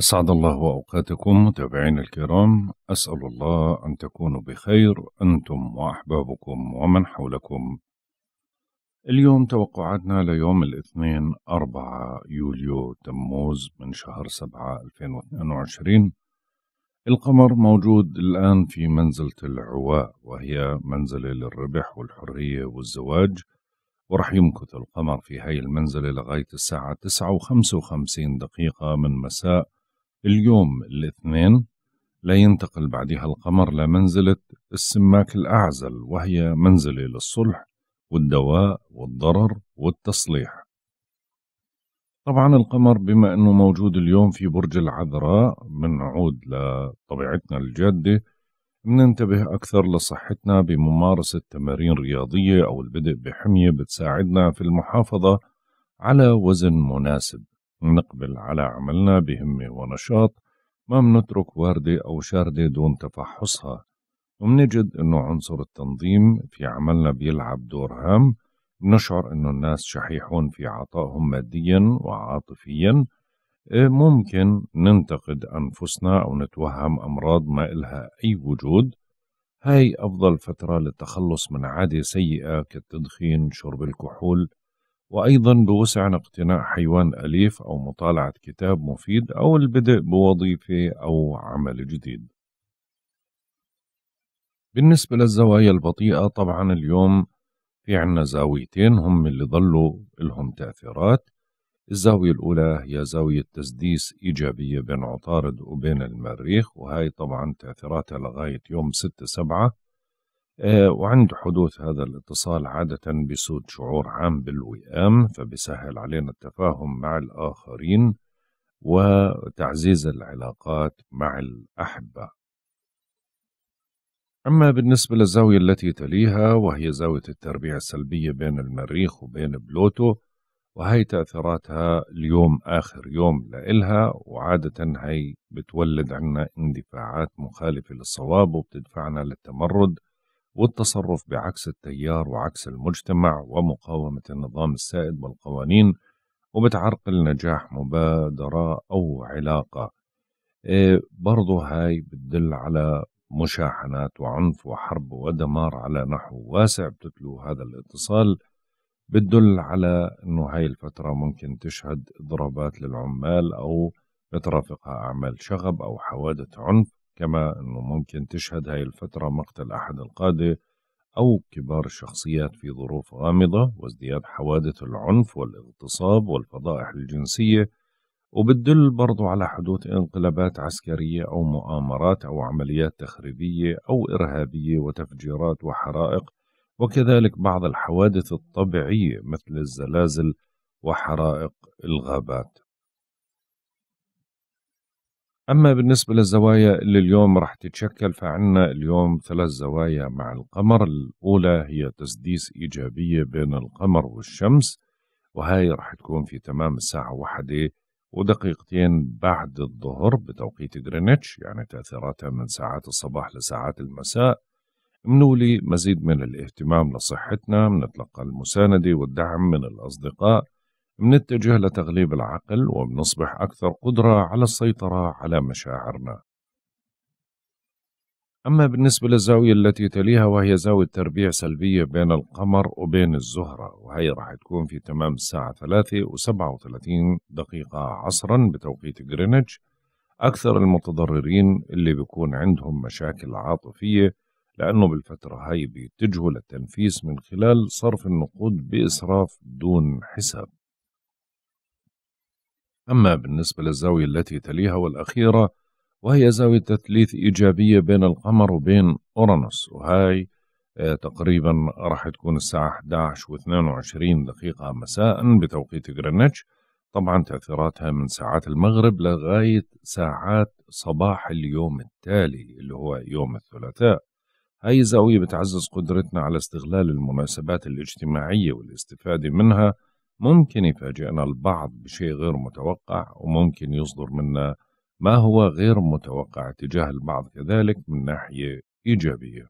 أسعد الله أوقاتكم متابعينا الكرام أسأل الله أن تكونوا بخير أنتم وأحبابكم ومن حولكم اليوم توقعاتنا ليوم الاثنين 4 يوليو تموز من شهر 7 2022 القمر موجود الآن في منزلة العواء وهي منزلة للربح والحرية والزواج ورح يمكث القمر في هاي المنزلة لغاية الساعة تسعة وخمسة وخمسين دقيقة من مساء اليوم الاثنين لا ينتقل بعدها القمر لمنزلة السماك الأعزل وهي منزلة للصلح والدواء والضرر والتصليح طبعا القمر بما أنه موجود اليوم في برج العذراء بنعود لطبيعتنا الجادة بننتبه أكثر لصحتنا بممارسة تمارين رياضية أو البدء بحمية بتساعدنا في المحافظة على وزن مناسب نقبل على عملنا بهمة ونشاط ما منترك واردة أو شاردة دون تفحصها ومنجد أنه عنصر التنظيم في عملنا بيلعب دور هام نشعر أنه الناس شحيحون في عطائهم ماديا وعاطفيا إيه، ممكن ننتقد أنفسنا أو نتوهم أمراض ما إلها أي وجود هاي أفضل فترة للتخلص من عادة سيئة كالتدخين شرب الكحول وأيضا بوسعنا اقتناء حيوان أليف أو مطالعة كتاب مفيد أو البدء بوظيفة أو عمل جديد بالنسبة للزوايا البطيئة طبعا اليوم في عنا زاويتين هم اللي ظلوا لهم تأثيرات الزاوية الأولى هي زاوية تسديس إيجابية بين عطارد وبين المريخ وهي طبعا تأثيراتها لغاية يوم 6 سبعة آه، وعند حدوث هذا الاتصال عادة بيسود شعور عام بالوئام فبيسهل علينا التفاهم مع الآخرين وتعزيز العلاقات مع الأحبة أما بالنسبة للزاوية التي تليها وهي زاوية التربيع السلبية بين المريخ وبين بلوتو وهي تأثيراتها اليوم آخر يوم لإلها وعادة هي بتولد عنا اندفاعات مخالفة للصواب وبتدفعنا للتمرد والتصرف بعكس التيار وعكس المجتمع ومقاومة النظام السائد والقوانين وبتعرقل نجاح مبادرة أو علاقة إيه، برضو برضه هاي بتدل على مشاحنات وعنف وحرب ودمار على نحو واسع بتتلو هذا الاتصال بتدل على انه هاي الفترة ممكن تشهد اضرابات للعمال او بترافقها اعمال شغب او حوادث عنف كما أنه ممكن تشهد هاي الفترة مقتل أحد القادة أو كبار الشخصيات في ظروف غامضة وازدياد حوادث العنف والاغتصاب والفضائح الجنسية وبتدل برضو على حدوث انقلابات عسكرية أو مؤامرات أو عمليات تخريبية أو إرهابية وتفجيرات وحرائق وكذلك بعض الحوادث الطبيعية مثل الزلازل وحرائق الغابات أما بالنسبة للزوايا اللي اليوم راح تتشكل فعنا اليوم ثلاث زوايا مع القمر الأولى هي تسديس إيجابية بين القمر والشمس وهاي راح تكون في تمام الساعة واحدة ودقيقتين بعد الظهر بتوقيت غرينتش يعني تأثيراتها من ساعات الصباح لساعات المساء منولي مزيد من الاهتمام لصحتنا منتلقى المساندة والدعم من الأصدقاء منتجه لتغليب العقل وبنصبح أكثر قدرة على السيطرة على مشاعرنا أما بالنسبة للزاوية التي تليها وهي زاوية تربيع سلبية بين القمر وبين الزهرة وهي راح تكون في تمام الساعة 3 و37 دقيقة عصرا بتوقيت جرينتش أكثر المتضررين اللي بيكون عندهم مشاكل عاطفية لأنه بالفترة هاي بيتجهوا للتنفيس من خلال صرف النقود بإسراف دون حساب أما بالنسبة للزاوية التي تليها والأخيرة وهي زاوية تثليث إيجابية بين القمر وبين أورانوس وهاي آه، تقريبا راح تكون الساعة 11 و 22 دقيقة مساء بتوقيت غرينتش طبعا تأثيراتها من ساعات المغرب لغاية ساعات صباح اليوم التالي اللي هو يوم الثلاثاء هاي الزاوية بتعزز قدرتنا على استغلال المناسبات الاجتماعية والاستفادة منها ممكن يفاجئنا البعض بشيء غير متوقع وممكن يصدر منا ما هو غير متوقع تجاه البعض كذلك من ناحية إيجابية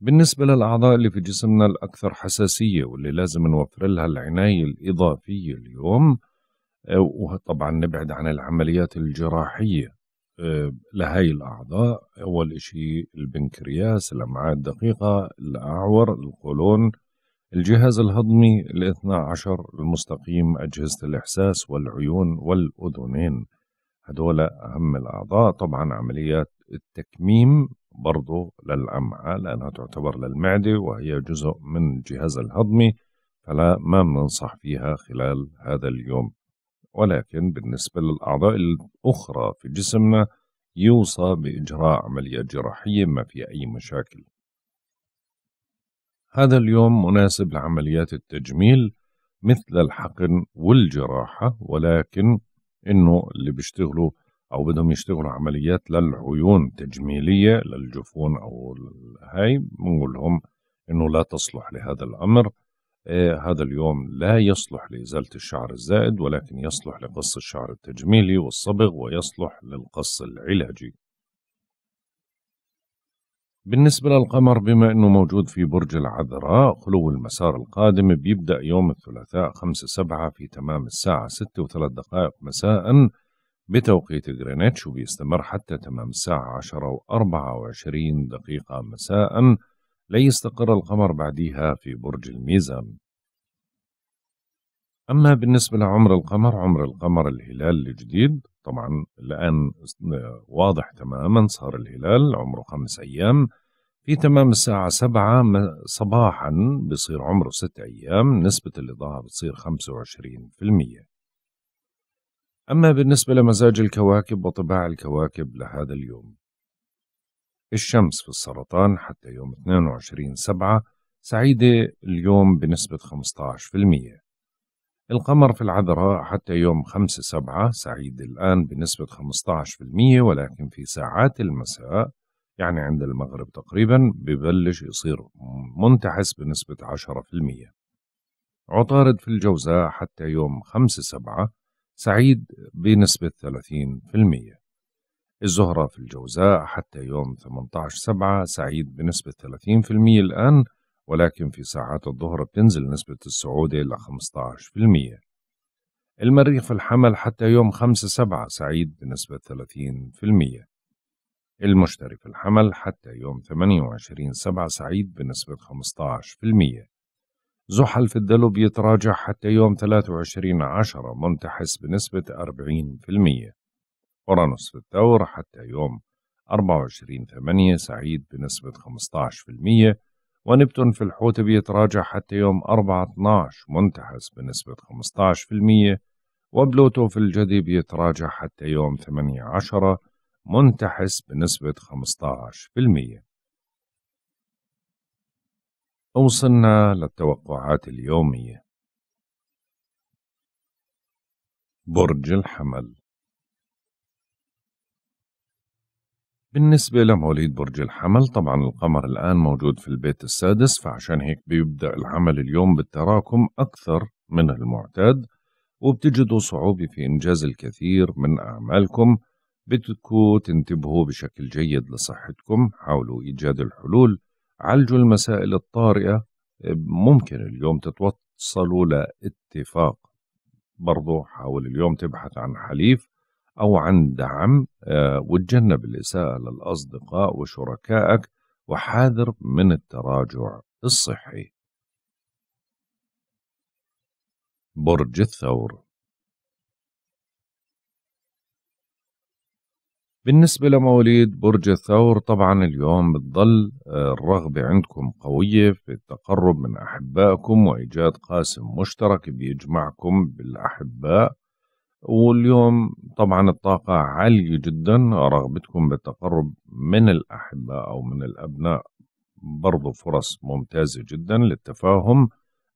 بالنسبة للأعضاء اللي في جسمنا الأكثر حساسية واللي لازم نوفر لها العناية الإضافية اليوم آه، وطبعا نبعد عن العمليات الجراحية آه، لهاي الأعضاء أول إشي البنكرياس الأمعاء الدقيقة الأعور القولون الجهاز الهضمي الاثنى عشر المستقيم أجهزة الإحساس والعيون والأذنين هدول أهم الأعضاء طبعا عمليات التكميم برضو للأمعاء لأنها تعتبر للمعدة وهي جزء من الجهاز الهضمي فلا ما بننصح فيها خلال هذا اليوم ولكن بالنسبة للأعضاء الأخرى في جسمنا يوصى بإجراء عملية جراحية ما في أي مشاكل هذا اليوم مناسب لعمليات التجميل مثل الحقن والجراحة ولكن إنه اللي بيشتغلوا أو بدهم يشتغلوا عمليات للعيون تجميلية للجفون أو هاي بنقول لهم إنه لا تصلح لهذا الأمر آه هذا اليوم لا يصلح لإزالة الشعر الزائد ولكن يصلح لقص الشعر التجميلي والصبغ ويصلح للقص العلاجي بالنسبة للقمر بما أنه موجود في برج العذراء خلو المسار القادم بيبدأ يوم الثلاثاء 5 سبعة في تمام الساعة 6 وثلاث دقائق مساء بتوقيت غرينتش وبيستمر حتى تمام الساعة 10 و24 دقيقة مساء ليستقر القمر بعديها في برج الميزان أما بالنسبة لعمر القمر عمر القمر الهلال الجديد طبعا الآن واضح تماما صار الهلال عمره خمس أيام في تمام الساعة سبعة صباحا بصير عمره ست أيام نسبة الإضاءة بتصير 25% أما بالنسبة لمزاج الكواكب وطباع الكواكب لهذا اليوم الشمس في السرطان حتى يوم 22 سبعة سعيدة اليوم بنسبة 15% القمر في العذراء حتى يوم 5 سبعة سعيد الآن بنسبة 15% ولكن في ساعات المساء يعني عند المغرب تقريبا ببلش يصير منتحس بنسبة 10% عطارد في الجوزاء حتى يوم 5 سبعة سعيد بنسبة 30% الزهرة في الجوزاء حتى يوم 18 سبعة سعيد بنسبة 30% الآن ولكن في ساعات الظهر بتنزل نسبة الصعود إلى 15% المريخ في الحمل حتى يوم 5/7 سعيد بنسبة 30% المشتري في الحمل حتى يوم 28/7 سعيد بنسبة 15% زحل في الدلو بيتراجع حتى يوم 23/10 منتحس بنسبة 40% أورانوس في الثور حتى يوم 24/8 سعيد بنسبة 15% ونبتون في الحوت بيتراجع حتى يوم 4/12 منتحس بنسبة 15% وبلوتو في الجدي بيتراجع حتى يوم 18 منتحس بنسبة 15% وصلنا للتوقعات اليومية برج الحمل بالنسبة لمواليد برج الحمل طبعا القمر الآن موجود في البيت السادس فعشان هيك بيبدأ العمل اليوم بالتراكم أكثر من المعتاد وبتجدوا صعوبة في إنجاز الكثير من أعمالكم بدكوا تنتبهوا بشكل جيد لصحتكم حاولوا إيجاد الحلول عالجوا المسائل الطارئة ممكن اليوم تتوصلوا لاتفاق برضو حاول اليوم تبحث عن حليف أو عن دعم آه، وتجنب الإساءة للأصدقاء وشركائك وحاذر من التراجع الصحي برج الثور بالنسبة لمواليد برج الثور طبعا اليوم بتضل آه، الرغبة عندكم قوية في التقرب من أحبائكم وإيجاد قاسم مشترك بيجمعكم بالأحباء واليوم طبعا الطاقة عالية جدا رغبتكم بالتقرب من الأحباء أو من الأبناء برضو فرص ممتازة جدا للتفاهم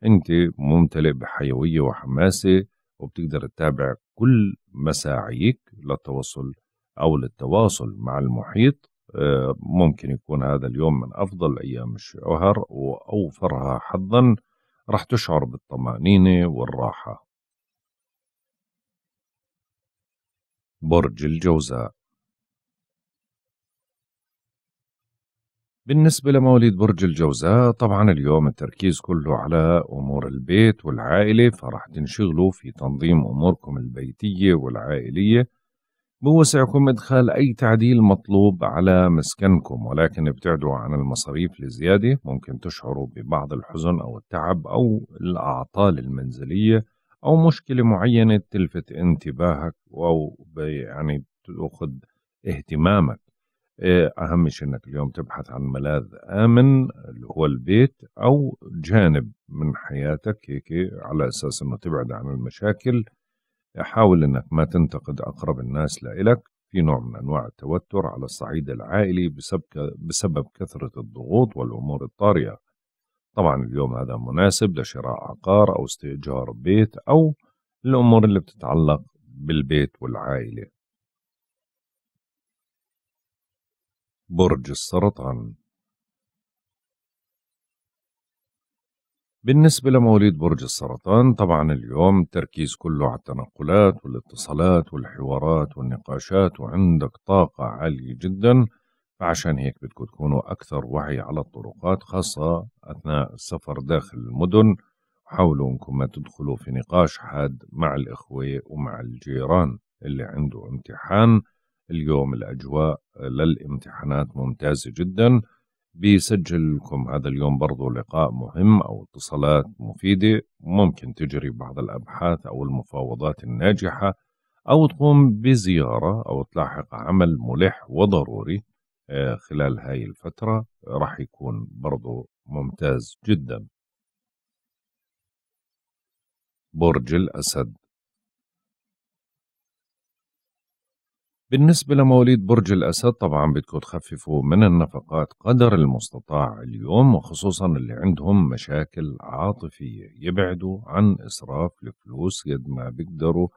أنت ممتلئ بحيوية وحماسة وبتقدر تتابع كل مساعيك للتوصل أو للتواصل مع المحيط آه، ممكن يكون هذا اليوم من أفضل أيام الشهر وأوفرها حظا رح تشعر بالطمأنينة والراحة برج الجوزاء بالنسبة لمواليد برج الجوزاء طبعا اليوم التركيز كله على أمور البيت والعائلة فرح تنشغلوا في تنظيم أموركم البيتية والعائلية بوسعكم إدخال أي تعديل مطلوب على مسكنكم ولكن ابتعدوا عن المصاريف لزيادة ممكن تشعروا ببعض الحزن أو التعب أو الأعطال المنزلية أو مشكلة معينة تلفت انتباهك أو يعني تأخذ اهتمامك آه، أهم شيء أنك اليوم تبحث عن ملاذ آمن اللي هو البيت أو جانب من حياتك هيك على أساس أنه تبعد عن المشاكل حاول أنك ما تنتقد أقرب الناس لإلك في نوع من أنواع التوتر على الصعيد العائلي بسبب كثرة الضغوط والأمور الطارئة طبعا اليوم هذا مناسب لشراء عقار أو استئجار بيت أو الأمور اللي بتتعلق بالبيت والعائلة برج السرطان بالنسبة لمواليد برج السرطان طبعا اليوم التركيز كله على التنقلات والاتصالات والحوارات والنقاشات وعندك طاقة عالية جدا فعشان هيك بدكم تكونوا أكثر وعي على الطرقات خاصة أثناء السفر داخل المدن حاولوا أنكم ما تدخلوا في نقاش حاد مع الإخوة ومع الجيران اللي عنده امتحان اليوم الأجواء للامتحانات ممتازة جدا بيسجل لكم هذا اليوم برضو لقاء مهم أو اتصالات مفيدة ممكن تجري بعض الأبحاث أو المفاوضات الناجحة أو تقوم بزيارة أو تلاحق عمل ملح وضروري آه، خلال هاي الفترة راح يكون برضو ممتاز جدا برج الأسد بالنسبة لمواليد برج الأسد طبعا بدكم تخففوا من النفقات قدر المستطاع اليوم وخصوصا اللي عندهم مشاكل عاطفية يبعدوا عن إسراف الفلوس قد ما بيقدروا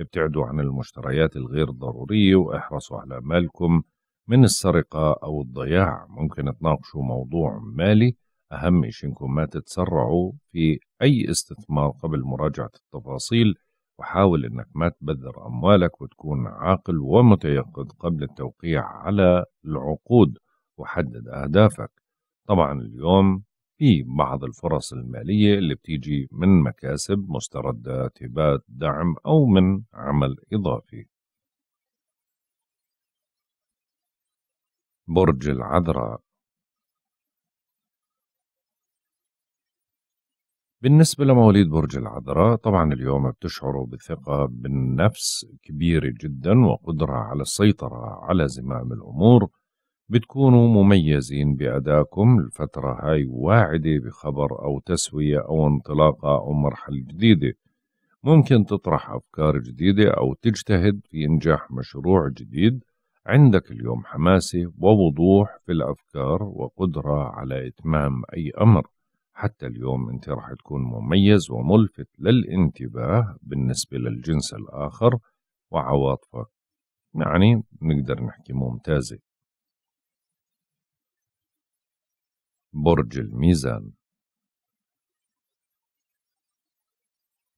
ابتعدوا عن المشتريات الغير ضرورية واحرصوا على مالكم من السرقة أو الضياع ممكن تناقشوا موضوع مالي أهم شيء إنكم ما تتسرعوا في أي استثمار قبل مراجعة التفاصيل وحاول أنك ما تبذر أموالك وتكون عاقل ومتيقظ قبل التوقيع على العقود وحدد أهدافك طبعا اليوم في بعض الفرص المالية اللي بتيجي من مكاسب مستردات هبات دعم أو من عمل إضافي برج العذراء بالنسبة لمواليد برج العذراء طبعا اليوم بتشعروا بثقة بالنفس كبيرة جدا وقدرة على السيطرة على زمام الأمور بتكونوا مميزين بأدائكم الفترة هاي واعدة بخبر أو تسوية أو انطلاقة أو مرحلة جديدة ممكن تطرح أفكار جديدة أو تجتهد في إنجاح مشروع جديد عندك اليوم حماسة ووضوح في الأفكار وقدرة على إتمام أي أمر حتى اليوم أنت راح تكون مميز وملفت للانتباه بالنسبة للجنس الآخر وعواطفك يعني نقدر نحكي ممتازة برج الميزان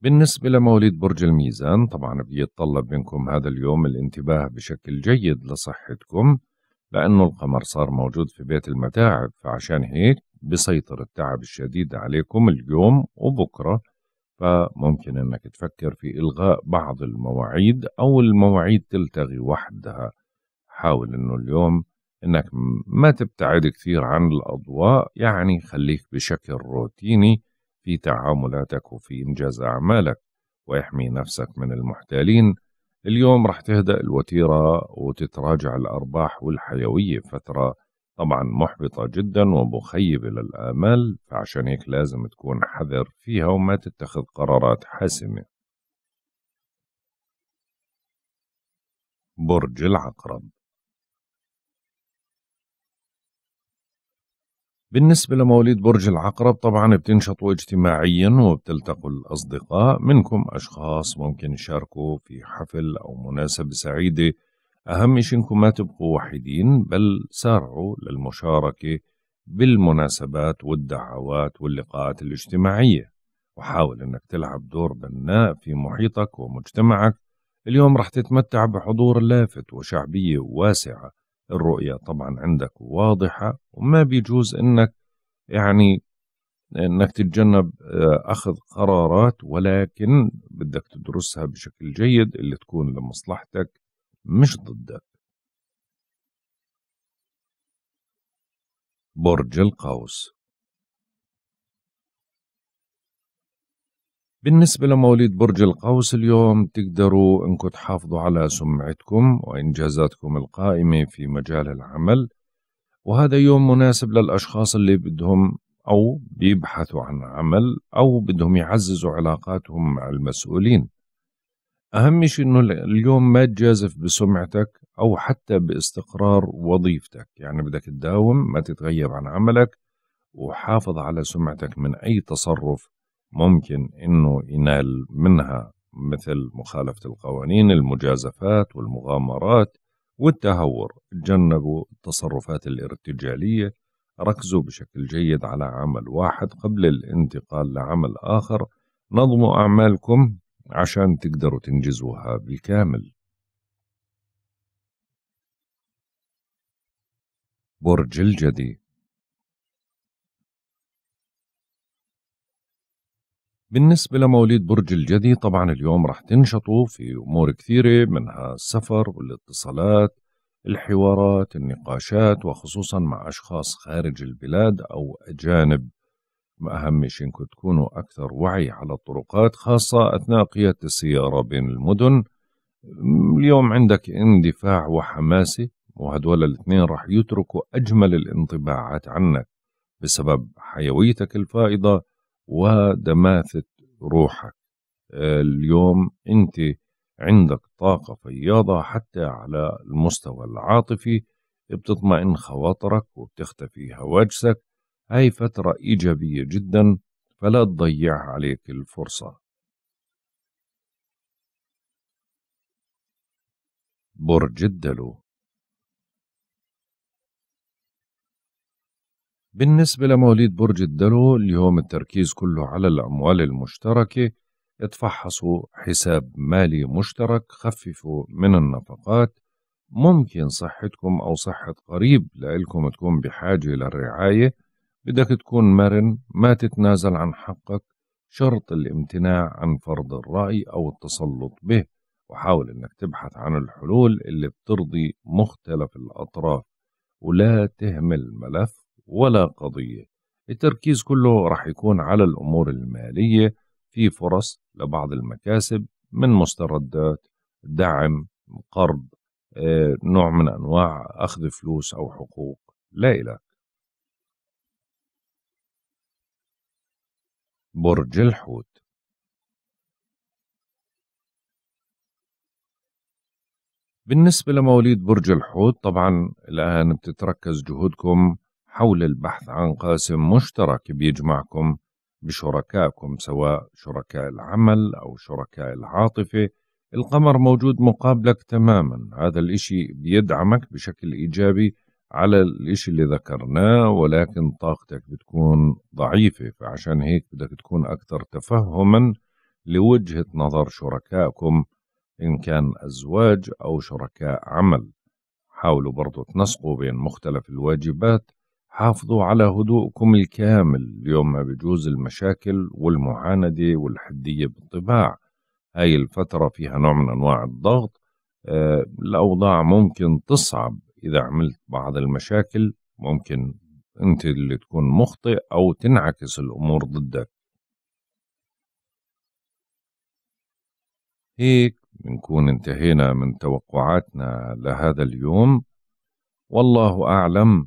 بالنسبة لمواليد برج الميزان طبعا بيتطلب منكم هذا اليوم الانتباه بشكل جيد لصحتكم لأنه القمر صار موجود في بيت المتاعب فعشان هيك بسيطر التعب الشديد عليكم اليوم وبكرة فممكن أنك تفكر في إلغاء بعض المواعيد أو المواعيد تلتغي وحدها حاول أنه اليوم أنك ما تبتعد كثير عن الأضواء يعني خليك بشكل روتيني في تعاملاتك وفي إنجاز أعمالك ويحمي نفسك من المحتالين اليوم راح تهدأ الوتيرة وتتراجع الأرباح والحيوية فترة طبعا محبطة جدا ومخيبة للآمال فعشان هيك لازم تكون حذر فيها وما تتخذ قرارات حاسمة برج العقرب بالنسبة لمواليد برج العقرب طبعا بتنشطوا اجتماعيا وبتلتقوا الأصدقاء منكم أشخاص ممكن يشاركوا في حفل أو مناسبة سعيدة أهم شيء إنكم ما تبقوا وحيدين بل سارعوا للمشاركة بالمناسبات والدعوات واللقاءات الاجتماعية وحاول إنك تلعب دور بناء في محيطك ومجتمعك اليوم رح تتمتع بحضور لافت وشعبية واسعة الرؤية طبعا عندك واضحة وما بيجوز انك يعني انك تتجنب آه، اخذ قرارات ولكن بدك تدرسها بشكل جيد اللي تكون لمصلحتك مش ضدك برج القوس بالنسبة لمواليد برج القوس اليوم تقدروا انكم تحافظوا على سمعتكم وانجازاتكم القائمة في مجال العمل وهذا يوم مناسب للاشخاص اللي بدهم او بيبحثوا عن عمل او بدهم يعززوا علاقاتهم مع المسؤولين اهم شيء انه اليوم ما تجازف بسمعتك او حتى باستقرار وظيفتك يعني بدك تداوم ما تتغيب عن عملك وحافظ على سمعتك من اي تصرف ممكن انه ينال منها مثل مخالفه القوانين المجازفات والمغامرات والتهور تجنبوا التصرفات الارتجاليه ركزوا بشكل جيد على عمل واحد قبل الانتقال لعمل اخر نظموا اعمالكم عشان تقدروا تنجزوها بالكامل برج الجدي بالنسبة لمواليد برج الجدي طبعا اليوم رح تنشطوا في أمور كثيرة منها السفر والاتصالات الحوارات النقاشات وخصوصا مع أشخاص خارج البلاد أو أجانب ما أهم شيء إنكم تكونوا أكثر وعي على الطرقات خاصة أثناء قيادة السيارة بين المدن اليوم عندك اندفاع وحماسة وهدول الاثنين رح يتركوا أجمل الانطباعات عنك بسبب حيويتك الفائضة ودماثة روحك اليوم أنت عندك طاقة فياضة حتى على المستوى العاطفي بتطمئن خواطرك وبتختفي هواجسك هاي فترة إيجابية جدا فلا تضيع عليك الفرصة برج الدلو بالنسبة لمواليد برج الدلو اليوم التركيز كله على الأموال المشتركة اتفحصوا حساب مالي مشترك خففوا من النفقات ممكن صحتكم أو صحة قريب لإلكم تكون بحاجة للرعاية بدك تكون مرن ما تتنازل عن حقك شرط الامتناع عن فرض الرأي أو التسلط به وحاول أنك تبحث عن الحلول اللي بترضي مختلف الأطراف ولا تهمل ملف ولا قضية التركيز كله راح يكون على الأمور المالية في فرص لبعض المكاسب من مستردات دعم قرض آه، نوع من أنواع أخذ فلوس أو حقوق لا إلك برج الحوت بالنسبة لمواليد برج الحوت طبعا الآن بتتركز جهودكم حول البحث عن قاسم مشترك بيجمعكم بشركائكم سواء شركاء العمل أو شركاء العاطفة القمر موجود مقابلك تماما هذا الإشي بيدعمك بشكل إيجابي على الإشي اللي ذكرناه ولكن طاقتك بتكون ضعيفة فعشان هيك بدك تكون أكثر تفهما لوجهة نظر شركائكم إن كان أزواج أو شركاء عمل حاولوا برضو تنسقوا بين مختلف الواجبات حافظوا على هدوءكم الكامل اليوم ما بجوز المشاكل والمعاندة والحدية بالطباع هاي الفترة فيها نوع من أنواع الضغط آه الأوضاع ممكن تصعب إذا عملت بعض المشاكل ممكن أنت اللي تكون مخطئ أو تنعكس الأمور ضدك هيك بنكون انتهينا من توقعاتنا لهذا اليوم والله أعلم